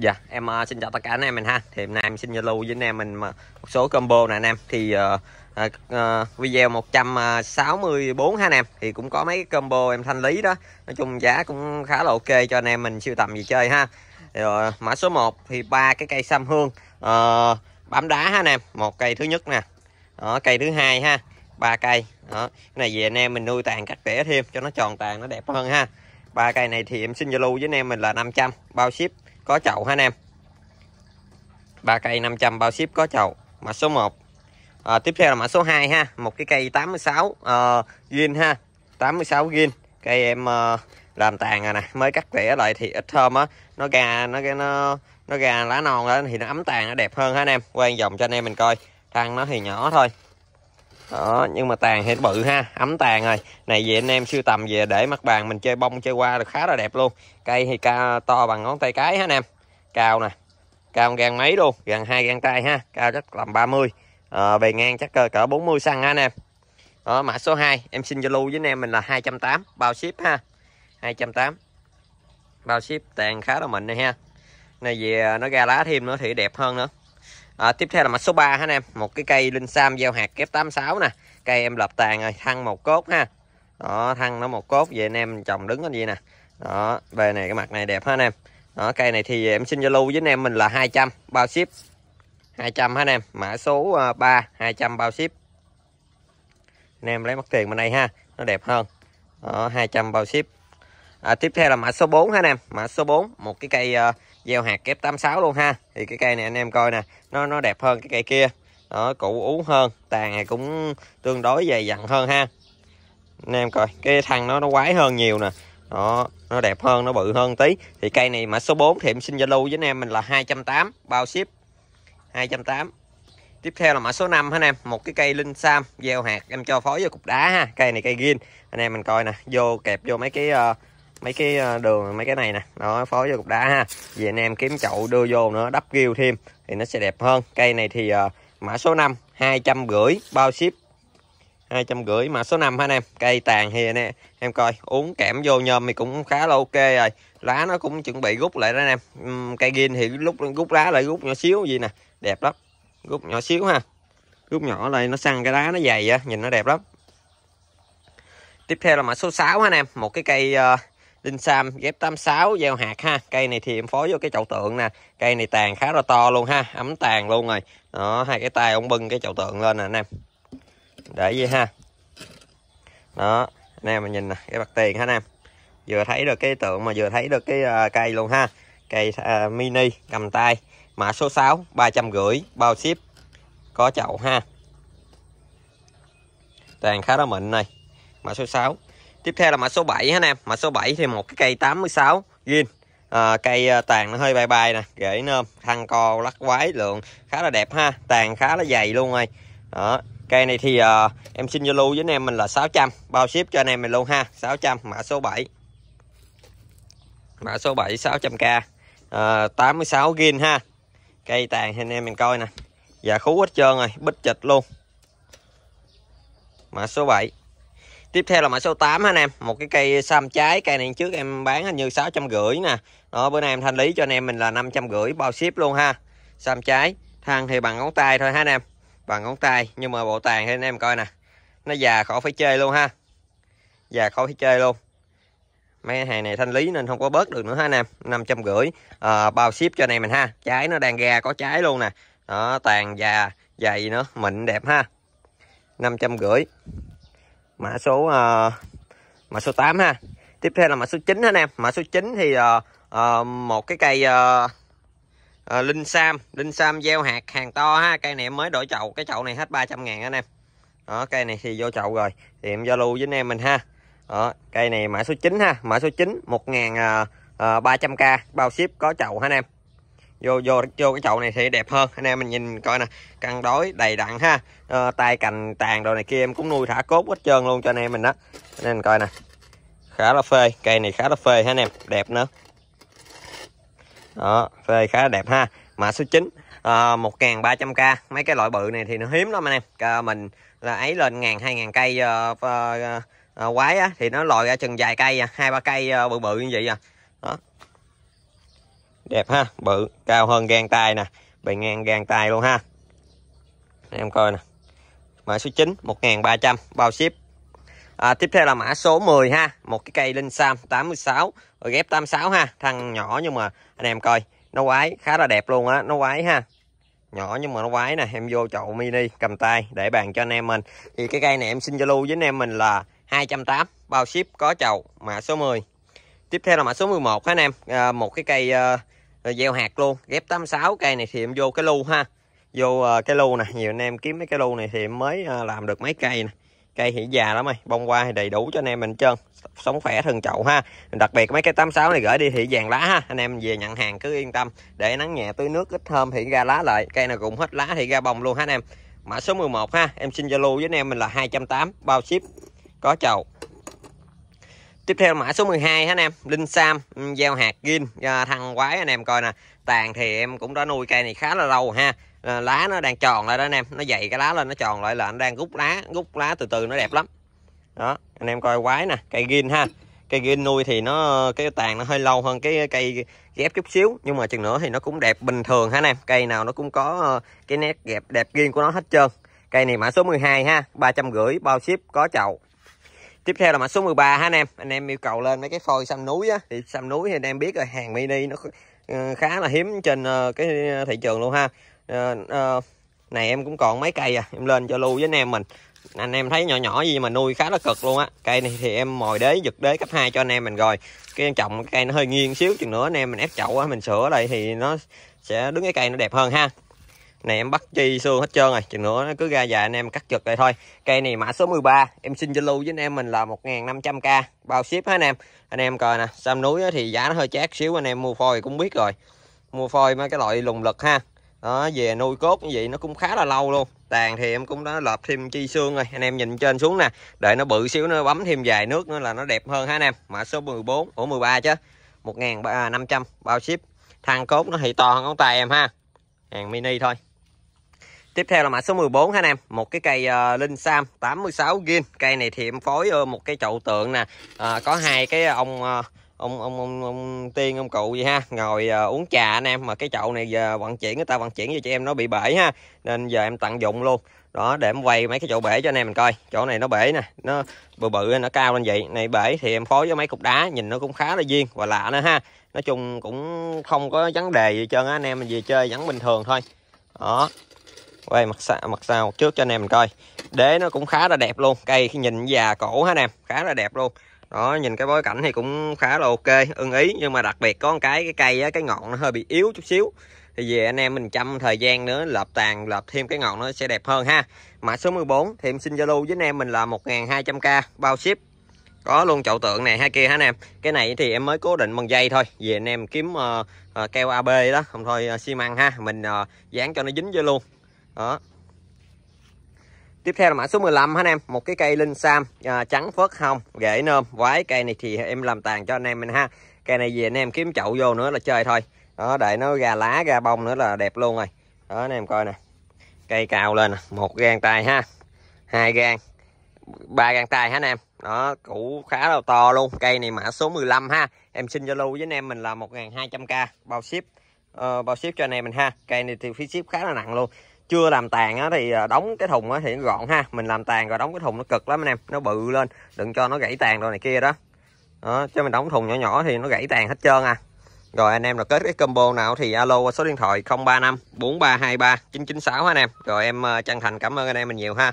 Dạ, em uh, xin chào tất cả anh em mình ha. Thì hôm nay em xin giao lưu với anh em mình một số combo nè anh em. Thì uh, uh, video 164 à, ha anh em thì cũng có mấy combo em thanh lý đó. Nói chung giá cũng khá là ok cho anh em mình siêu tầm gì chơi ha. Rồi uh, ờ, mã số 1 thì ba cái cây sam hương uh, bám đá ha anh em. Một cây thứ nhất nè. Đó, cây thứ hai ha. Ba cây. Đó, cái này về anh em mình nuôi tàn cắt tỉa thêm cho nó tròn tàn nó đẹp hơn ha. Ba cây này thì em xin giao lưu với anh em mình là 500 bao ship có chậu ha anh em ba cây 500 bao ship có chậu mã số 1 à, ờ, tiếp theo là mã số 2 ha một cái cây 86 uh, ờ, gin ha 86 gin cây em uh, làm tàn rồi nè mới cắt tỉa lại thì ít thơm á nó gà nó cái nó nó gà lá non lên thì nó ấm tàn nó đẹp hơn ha anh em quay vòng cho anh em mình coi thang nó thì nhỏ thôi đó nhưng mà tàn thì bự ha ấm tàn rồi này về anh em sưu tầm về để mặt bàn mình chơi bông chơi qua được khá là đẹp luôn cây thì cao to bằng ngón tay cái ha anh em cao nè cao gan mấy luôn gần hai gan tay ha cao chắc làm 30 à, về ngang chắc cỡ 40 xăng ha anh em đó mã số 2 em xin giao lưu với anh em mình là 280 bao ship ha 280 bao ship tàn khá là mịn này ha này về à, nó ra lá thêm nữa thì đẹp hơn nữa à, tiếp theo là mã số 3 ha anh em một cái cây linh sam gieo hạt kép 86 nè cây em lập tàn rồi thăng một cốt ha đó thăng nó một cốt vậy anh em trồng đứng cái gì nè đó về này cái mặt này đẹp ha anh em đó cây này thì em xin zalo với anh em mình là 200 bao ship 200 ha anh em mã số 3 ờ, 200 bao ship anh em lấy mất tiền bên đây ha nó đẹp hơn đó, 200 bao ship à, tiếp theo là mã số 4 ha anh em mã số 4 một cái cây uh, gieo hạt kép 86 luôn ha thì cái cây này anh em coi nè nó nó đẹp hơn cái cây kia đó cụ ú hơn tàn này cũng tương đối dày dặn hơn ha anh em coi cái thằng nó nó quái hơn nhiều nè đó nó đẹp hơn nó bự hơn tí thì cây này mã số 4 thì em xin giao lưu với anh em mình là 280 bao ship 280 tiếp theo là mã số 5 hả anh em một cái cây linh sam gieo hạt em cho phối vô cục đá ha cây này cây gin anh em mình coi nè vô kẹp vô mấy cái uh, mấy cái ờ, đường mấy cái này nè nó phối với cục đá ha về anh em kiếm chậu đưa vô nữa đắp ghiêu thêm thì nó sẽ đẹp hơn cây này thì uh, mã số 5 250 bao ship 250 mã số 5 ha anh em cây tàn thì anh em coi uống kẽm vô nhôm thì cũng khá là ok rồi lá nó cũng chuẩn bị rút lại đó anh em uhm, cây gin thì lúc rút lá lại rút nhỏ xíu gì nè đẹp lắm rút nhỏ xíu ha rút nhỏ lại nó săn cái lá nó dày á nhìn nó đẹp lắm tiếp theo là mã số 6 ha anh em một cái cây uh, đinh sam ghép 86 gieo hạt ha cây này thì em phối vô cái chậu tượng nè cây này tàn khá là to luôn ha ấm tàn luôn rồi đó hai cái tay ông bưng cái chậu tượng lên nè anh em để gì ha đó anh em mình nhìn nè cái mặt tiền ha anh em vừa thấy được cái tượng mà vừa thấy được cái uh, cây luôn ha cây uh, mini cầm tay mã số 6 300 gửi bao ship có chậu ha tàn khá là mịn này mã số 6 tiếp theo là mã số 7 ha anh em mã số 7 thì một cái cây 86 gin à, cây à, tàn nó hơi bay bay nè rễ nơm thăng co lắc quái lượng khá là đẹp ha tàn khá là dày luôn rồi đó cây này thì à, em xin lưu với anh em mình là 600 bao ship cho anh em mình luôn ha 600 mã số 7 mã số 7 600k à, 86 gin ha cây tàn thì anh em mình coi nè dạ khú hết trơn rồi bích chịch luôn mã số 7 Tiếp theo là mã số 8 ha anh em, một cái cây sam trái, cây này trước em bán hình như 650 nè. Đó bữa nay em thanh lý cho anh em mình là 550 bao ship luôn ha. Sam trái, thang thì bằng ngón tay thôi ha anh em. Bằng ngón tay nhưng mà bộ tàn thì anh em coi nè. Nó già khỏi phải chơi luôn ha. Già khỏi phải chơi luôn. Mấy hàng này thanh lý nên không có bớt được nữa ha anh em. 550 à, ờ, bao ship cho anh em mình ha. Trái nó đang ra có trái luôn nè. Đó tàn già dày nữa, mịn đẹp ha. 550 mã số uh, mã số 8 ha tiếp theo là mã số 9 ha anh em mã số 9 thì uh, uh, một cái cây uh, uh, linh sam linh sam gieo hạt hàng to ha cây này em mới đổi chậu cái chậu này hết 300 ngàn anh em đó cây này thì vô chậu rồi thì em giao lưu với anh em mình ha đó, cây này mã số 9 ha mã số 9 1.300k bao ship có chậu ha anh em vô vô vô cái chậu này thì đẹp hơn anh em mình nhìn coi nè cân đối đầy đặn ha à, tay cành tàn đồ này kia em cũng nuôi thả cốt hết trơn luôn cho anh em mình đó nên coi nè khá là phê cây này khá là phê ha anh em đẹp nữa đó phê khá là đẹp ha mã số 9 à, 1.300k mấy cái loại bự này thì nó hiếm lắm anh em à, mình là ấy lên ngàn hai ngàn cây uh, uh, uh, quái á thì nó lòi ra chừng vài cây à. hai ba cây uh, bự bự như vậy à đẹp ha bự cao hơn gan tay nè bề ngang gan tay luôn ha em coi nè mã số 9 1300 bao ship à, tiếp theo là mã số 10 ha một cái cây linh sam 86 rồi ghép 86 ha thằng nhỏ nhưng mà anh em coi nó quái khá là đẹp luôn á nó quái ha nhỏ nhưng mà nó quái nè em vô chậu mini cầm tay để bàn cho anh em mình thì cái cây này em xin giao lưu với anh em mình là 280 bao ship có chậu mã số 10 tiếp theo là mã số 11 ha anh em à, một cái cây uh, rồi gieo hạt luôn ghép 86 cây này thì em vô cái lu ha vô ờ, cái lu nè nhiều anh em kiếm mấy cái lu này thì em mới ờ, làm được mấy cây nè cây thì già lắm rồi bông hoa thì đầy đủ cho anh em mình trơn sống khỏe thân chậu ha đặc biệt mấy cái 86 này gửi đi thì vàng lá ha anh em về nhận hàng cứ yên tâm để nắng nhẹ tưới nước ít thơm thì ra lá lại cây nào cũng hết lá thì ra bông luôn ha anh em mã số 11 ha em xin zalo với anh em mình là 280 bao ship có chậu Tiếp theo mã số 12 hả anh em, Linh Sam, ừ, gieo hạt gin, thằng quái anh em coi nè. Tàn thì em cũng đã nuôi cây này khá là lâu ha. Ờ, lá nó đang tròn lại đó anh em, nó dày cái lá lên nó tròn lại là anh đang rút lá, rút lá từ từ nó đẹp lắm. Đó, anh em coi quái nè, cây gin ha. Cây gin nuôi thì nó cái tàn nó hơi lâu hơn cái cây ghép chút xíu, nhưng mà chừng nữa thì nó cũng đẹp bình thường ha anh em. Cây nào nó cũng có ờ, cái nét đẹp đẹp gin của nó hết trơn. Cây này mã số 12 ha, 350 bao ship có chậu tiếp theo là mã số 13 ha anh em anh em yêu cầu lên mấy cái phôi xăm núi á thì xăm núi thì anh em biết rồi hàng mini nó ờ, khá là hiếm trên ờ, cái thị trường luôn ha ờ, này em cũng còn mấy cây à em lên cho lưu với anh em mình anh em thấy nhỏ nhỏ gì mà nuôi khá là cực luôn á cây này thì em mồi đế giật đế cấp 2 cho anh em mình rồi cái em trồng cây nó hơi nghiêng xíu chừng nữa anh em mình ép chậu á mình sửa lại thì nó sẽ đứng cái cây nó đẹp hơn ha này em bắt chi xương hết trơn rồi chừng nữa nó cứ ra dài anh em cắt giật lại thôi cây này mã số 13 em xin lưu với anh em mình là 1.500k bao ship hết anh em anh em coi nè sam núi thì giá nó hơi chát xíu anh em mua phôi cũng biết rồi mua phôi mấy cái loại lùng lực ha đó về nuôi cốt như vậy nó cũng khá là lâu luôn tàn thì em cũng đã lợp thêm chi xương rồi anh em nhìn trên xuống nè để nó bự xíu nó bấm thêm dài nước nữa là nó đẹp hơn ha anh em mã số 14 ủa 13 chứ 1.500 à, bao ship thang cốt nó thì to hơn ngón tay em ha hàng mini thôi Tiếp theo là mã số 14 ha anh em, một cái cây uh, linh sam 86 gin. Cây này thì em phối uh, một cái chậu tượng nè. Uh, có hai cái ông uh, ông, ông ông ông tiên ông cụ gì ha, ngồi uh, uống trà anh em mà cái chậu này giờ vận chuyển người ta vận chuyển cho chị em nó bị bể ha. Nên giờ em tận dụng luôn. Đó để em quay mấy cái chậu bể cho anh em mình coi. Chỗ này nó bể nè, nó bự bự nó cao lên vậy. Này bể thì em phối với mấy cục đá nhìn nó cũng khá là duyên và lạ nữa ha. Nói chung cũng không có vấn đề gì trơn á anh em mình về chơi vẫn bình thường thôi. Đó, quay mặt xa, mặt sau trước cho anh em mình coi đế nó cũng khá là đẹp luôn cây nhìn già cổ ha anh em khá là đẹp luôn đó nhìn cái bối cảnh thì cũng khá là ok ưng ý nhưng mà đặc biệt có một cái cái cây á, cái ngọn nó hơi bị yếu chút xíu thì về anh em mình chăm thời gian nữa lợp tàn lợp thêm cái ngọn nó sẽ đẹp hơn ha mã số 14 thì em xin zalo với anh em mình là 1.200k bao ship có luôn chậu tượng này hai kia hả anh em cái này thì em mới cố định bằng dây thôi về anh em kiếm uh, uh, keo ab đó không thôi uh, xi măng ha mình uh, dán cho nó dính vô luôn đó Tiếp theo là mã số 15 anh em, một cái cây linh sam à, trắng phớt hồng, rễ nôm, quái cây này thì em làm tàn cho anh em mình ha. Cây này về anh em kiếm chậu vô nữa là chơi thôi. Đó để nó ra lá ra bông nữa là đẹp luôn rồi. Đó anh em coi nè. Cây cao lên một gang tay ha. Hai gang. Ba gang tay ha anh em. Đó, cũ khá là to luôn. Cây này mã số 15 ha. Em xin Zalo với anh em mình là 1200k bao ship. Uh, bao ship cho anh em mình ha. Cây này thì phí ship khá là nặng luôn chưa làm tàn á, thì à, đóng cái thùng á, thì nó gọn ha mình làm tàn rồi đóng cái thùng nó cực lắm anh em nó bự lên đừng cho nó gãy tàn rồi này kia đó, đó chứ mình đóng thùng nhỏ nhỏ thì nó gãy tàn hết trơn à rồi anh em là kết cái combo nào thì alo qua số điện thoại 035 4323 996 anh em rồi em à, chân thành cảm ơn anh em mình nhiều ha